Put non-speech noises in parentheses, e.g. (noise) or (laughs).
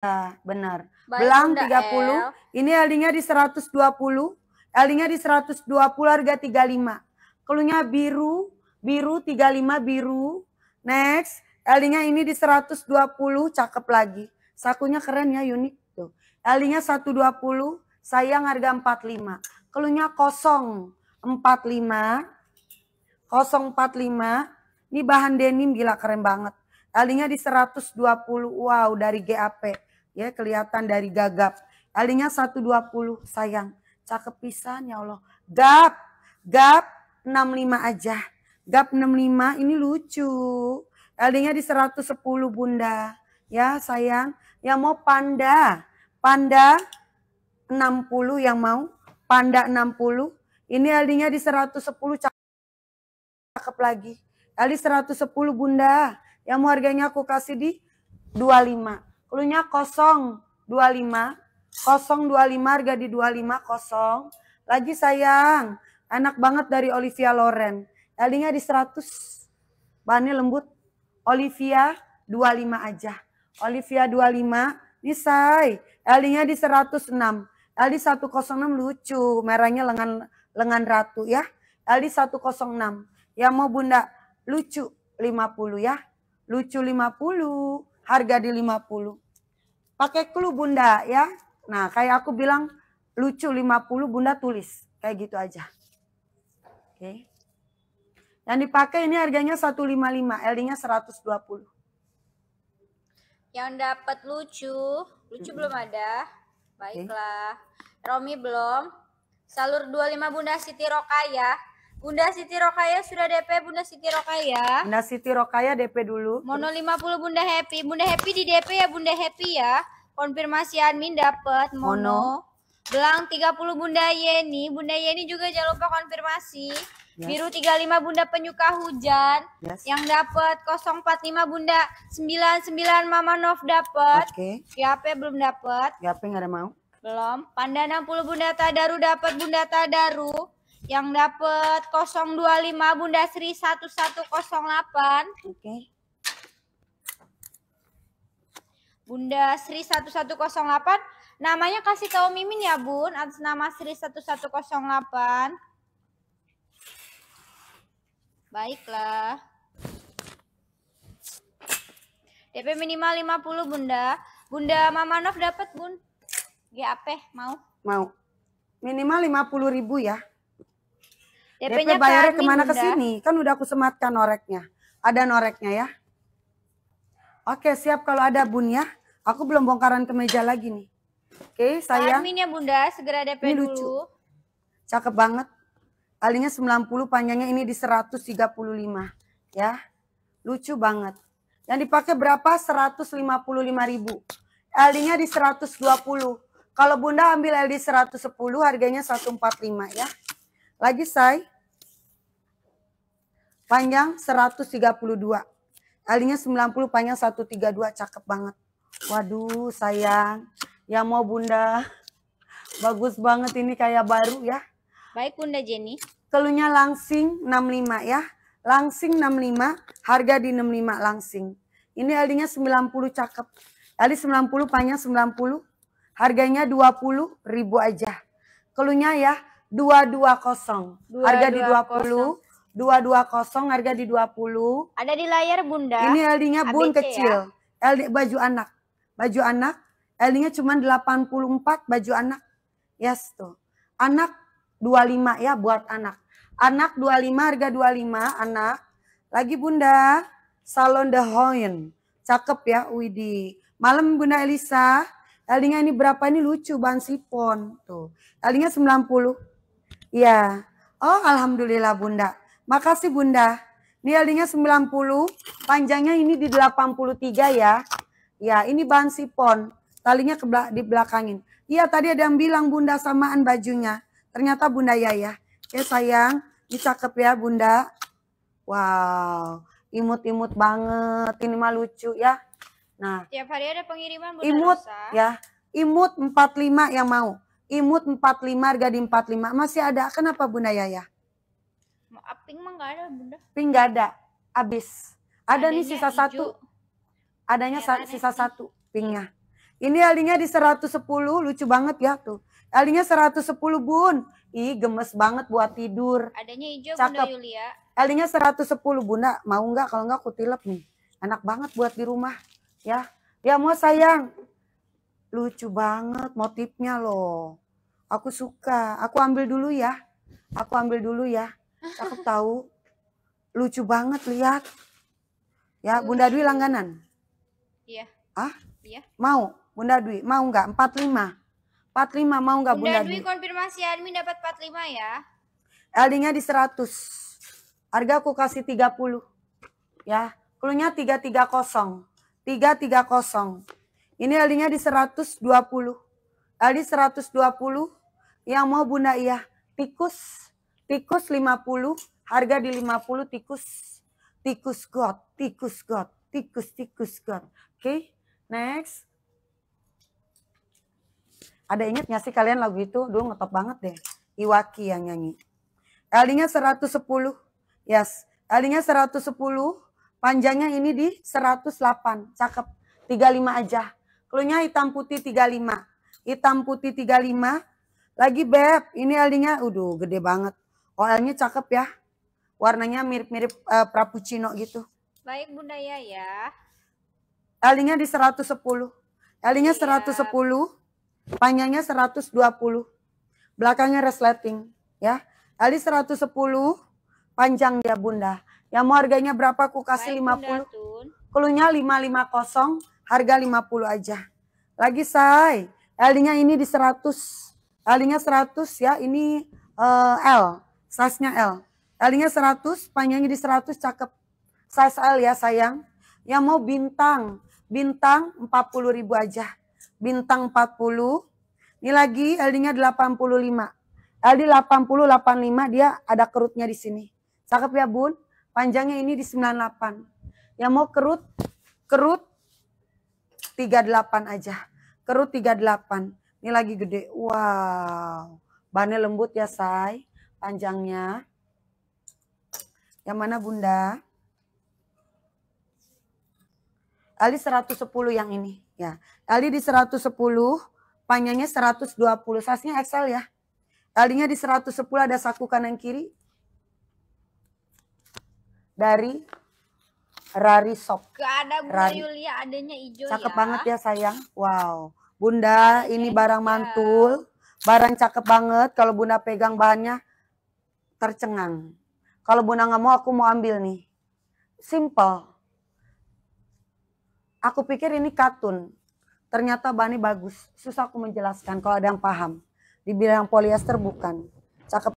Ya, benar. Baik, Belang 30, L. ini L-nya di 120, L-nya di 120 harga 35. Kelunya biru, biru 35 biru. Next, L-nya ini di 120, cakep lagi. Sakunya keren ya, unik tuh. L-nya 120, sayang harga 45. Kelunya kosong 45. 045. Ini bahan denim gila keren banget. L-nya di 120. Wow, dari GAP ya kelihatan dari gagap. Alinya 120 sayang. Cakep pisan ya Allah. Gap, gap 65 aja. Gap 65 ini lucu. ld di 110 Bunda. Ya sayang, yang mau panda. Panda 60 yang mau. Panda 60. Ini ld di 110 cakep lagi. LD 110 Bunda. Yang mau harganya aku kasih di 25. Klunya 025. 025 harga di 25 kosong. Lagi sayang. Enak banget dari Olivia Loren. Dagingnya di 100. Bahannya lembut. Olivia 25 aja. Olivia 25. Ini say. Dagingnya di 106. Daging 106 lucu. Merahnya lengan lengan ratu ya. Daging 106. Yang mau bunda lucu 50 ya. Lucu 50 harga di 50. Pakai clue Bunda ya. Nah, kayak aku bilang lucu 50 Bunda tulis. Kayak gitu aja. Oke. Yang dipakai ini harganya 155, LD-nya 120. Yang dapat lucu, lucu -hmm. belum ada. Baiklah. Okay. Romi belum. Salur 25 Bunda Siti Rokaya. Bunda Siti Rokaya sudah DP Bunda Siti Rokaya. Bunda Siti Rokaya DP dulu. Mono 50 Bunda Happy. Bunda Happy di DP ya Bunda Happy ya. Konfirmasi admin dapat Mono. Mono. Belang 30 Bunda Yeni. Bunda Yeni juga jangan lupa konfirmasi. Yes. Biru 35 Bunda penyuka hujan. Yes. Yang dapat 045 Bunda 99 Mama Nov dapat. Oke. Okay. GAP belum dapat. GAP nggak ada mau. Belum. Panda 60 Bunda Tadaru dapat Bunda Tadaru. Yang dapat 025 Bunda Sri 1108. Oke. Bunda Sri 1108. Namanya kasih tahu Mimin ya, Bun, atas nama Sri 1108. Baiklah. DP minimal 50, Bunda. Bunda Mamanov dapat, Bun. GAP mau? Mau. Minimal 50.000 ya. DP-nya DP bayarnya kemana ke sini? Kan udah aku sematkan noreknya. Ada noreknya ya. Oke, siap kalau ada Bun ya. Aku belum bongkaran ke meja lagi nih. Oke, saya. Admin ya Bunda, segera DP ini lucu. Cakep banget. Alinya 90, panjangnya ini di 135 ya. Lucu banget. Yang dipakai berapa? 155.000. ribu. Alinya di 120. Kalau Bunda ambil LD 110 harganya 145 ya. Lagi say. Panjang 132. Kalinya 90 panjang 132. Cakep banget. Waduh sayang. Ya mau bunda. Bagus banget ini kayak baru ya. Baik bunda Jenny. Kelunya langsing 65 ya. Langsing 65. Harga di 65 langsing. Ini alinya 90 cakep. LD 90 panjang 90. Harganya 20 ribu aja. Kelunya ya 220. Harga di 20. 220 harga di 20. Ada di layar Bunda. Ini LD-nya Bun ABC ya. kecil. Ya? LD baju anak. Baju anak. LD-nya cuma 84 baju anak. Yes tuh. Anak 25 ya buat anak. Anak 25 harga 25 anak. Lagi Bunda, Salon The Hoin. Cakep ya Widi. Malam Bunda Elisa. LD-nya ini berapa ini lucu bahan sipon tuh. LD-nya 90. Iya. Oh, alhamdulillah Bunda. Makasih Bunda. Ini ld sembilan 90, panjangnya ini di 83 ya. Ya, ini bahan sipon. Talinya ke di belakangin. Iya, tadi ada yang bilang Bunda samaan bajunya. Ternyata Bunda ya Ya Ya sayang, ini cakep ya Bunda. Wow, imut-imut banget. Ini mah lucu ya. Nah, tiap hari ada pengiriman Bunda imut Rosa. ya. Imut 45 yang mau. Imut 45, empat 45. Masih ada. Kenapa Bunda Yaya? Pink mah ada Bunda. Pink gak ada. Abis. Ada Adanya nih sisa hijau. satu. Adanya sa sisa pink. satu pinknya. Ini alinya di 110. Lucu banget ya tuh. Alinya 110 bun. Ih gemes banget buat tidur. Adanya hijau Cakep. Bunda Yulia. Alinya 110 Bunda. Mau nggak kalau nggak aku tilep nih. Enak banget buat di rumah. Ya. Ya mau sayang. Lucu banget motifnya loh. Aku suka. Aku ambil dulu ya. Aku ambil dulu ya. Aku (laughs) tahu. Lucu banget lihat. Ya, Bunda Dwi langganan. Iya. Ah? Iya. Mau? Bunda Dwi, mau nggak? 45. 45 mau nggak Bunda, Bunda Dwi? Dwi konfirmasi admin dapat 45 ya. Eldingnya di 100. Harga aku kasih 30. Ya, klunya 330. 330. Ini alinya di 120. Ali 120 yang mau Bunda iya tikus tikus 50 harga di 50 tikus tikus god tikus god tikus tikus god. Oke, okay, next. Ada inget gak sih kalian lagu itu? Dulu ngetop banget deh. Iwaki yang nyanyi. alinya seratus 110. Yes. alinya seratus 110. Panjangnya ini di 108. Cakep. 35 aja. Klunya hitam putih 35. Hitam putih 35. Lagi Beb, ini alinya nya udah gede banget. ol cakep ya. Warnanya mirip-mirip uh, gitu. Baik Bunda ya, ya. LD-nya di 110. alinya nya 110. Panjangnya 120. Belakangnya resleting ya. LD 110 panjang dia ya, Bunda. Yang mau harganya berapa aku kasih Baik, 50. lima lima 550 harga 50 aja. Lagi say, L-nya ini di 100. L-nya 100 ya, ini uh, L, size-nya L. L-nya 100, panjangnya di 100, cakep. Size L ya sayang. Yang mau bintang, bintang 40 ribu aja. Bintang 40, ini lagi L-nya 85. LD 80, 85 dia ada kerutnya di sini. Cakep ya bun? Panjangnya ini di 98. Yang mau kerut, kerut 38 aja. Kerut 38. Ini lagi gede. Wow. Bahannya lembut ya, Say. Panjangnya. Yang mana, Bunda? Ali 110 yang ini. ya. Ali di 110, panjangnya 120. Sasnya XL ya. Alinya di 110 ada saku kanan kiri. Dari Rari Sop. Gak ada Bunda Rari. Yulia, adanya hijau Cakep ya. banget ya sayang. Wow. Bunda, ini barang mantul. Barang cakep banget. Kalau Bunda pegang bahannya tercengang. Kalau Bunda nggak mau, aku mau ambil nih. Simple. Aku pikir ini katun. Ternyata bahannya bagus. Susah aku menjelaskan kalau ada yang paham. Dibilang polyester bukan. Cakep.